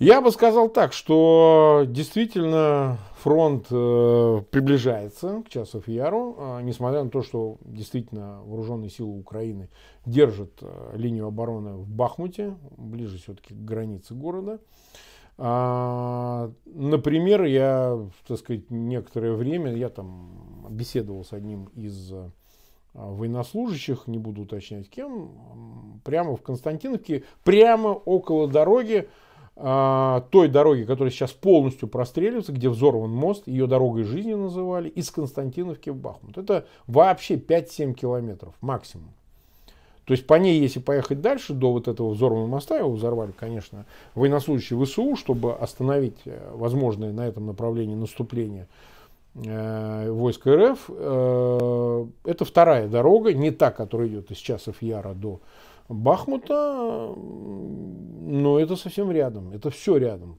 Я бы сказал так, что действительно фронт э, приближается к часов Яру, э, несмотря на то, что действительно вооруженные силы Украины держат э, линию обороны в Бахмуте, ближе все-таки к границе города. А, например, я, так сказать, некоторое время, я там беседовал с одним из военнослужащих, не буду уточнять кем, прямо в Константиновке, прямо около дороги а, той дороги, которая сейчас полностью простреливается, где взорван мост, ее дорогой жизни называли, из Константиновки в Бахмут. Это вообще 5-7 километров максимум. То есть по ней, если поехать дальше, до вот этого взорванного моста, его взорвали, конечно, военнослужащие ВСУ, чтобы остановить э, возможное на этом направлении наступление э, войск РФ. Э, это вторая дорога, не та, которая идет из Часов Яра до Бахмута. Но это совсем рядом, это все рядом.